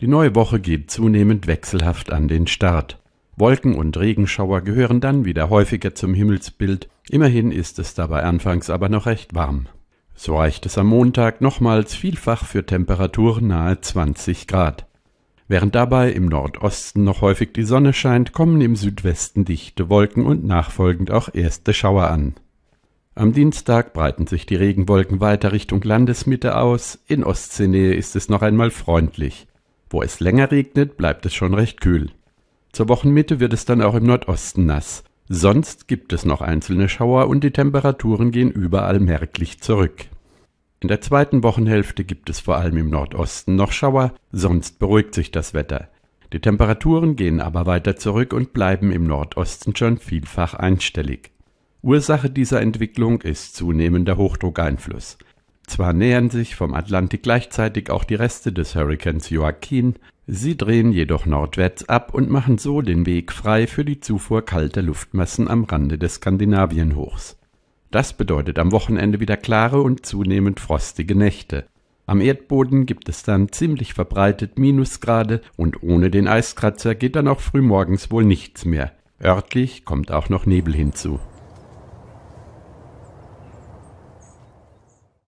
Die neue Woche geht zunehmend wechselhaft an den Start. Wolken und Regenschauer gehören dann wieder häufiger zum Himmelsbild, immerhin ist es dabei anfangs aber noch recht warm. So reicht es am Montag nochmals vielfach für Temperaturen nahe 20 Grad. Während dabei im Nordosten noch häufig die Sonne scheint, kommen im Südwesten dichte Wolken und nachfolgend auch erste Schauer an. Am Dienstag breiten sich die Regenwolken weiter Richtung Landesmitte aus, in Ostseenähe ist es noch einmal freundlich. Wo es länger regnet, bleibt es schon recht kühl. Zur Wochenmitte wird es dann auch im Nordosten nass. Sonst gibt es noch einzelne Schauer und die Temperaturen gehen überall merklich zurück. In der zweiten Wochenhälfte gibt es vor allem im Nordosten noch Schauer, sonst beruhigt sich das Wetter. Die Temperaturen gehen aber weiter zurück und bleiben im Nordosten schon vielfach einstellig. Ursache dieser Entwicklung ist zunehmender Hochdruckeinfluss. Zwar nähern sich vom Atlantik gleichzeitig auch die Reste des Hurrikans Joaquin, sie drehen jedoch nordwärts ab und machen so den Weg frei für die Zufuhr kalter Luftmassen am Rande des Skandinavienhochs. Das bedeutet am Wochenende wieder klare und zunehmend frostige Nächte. Am Erdboden gibt es dann ziemlich verbreitet Minusgrade und ohne den Eiskratzer geht dann auch frühmorgens wohl nichts mehr. Örtlich kommt auch noch Nebel hinzu.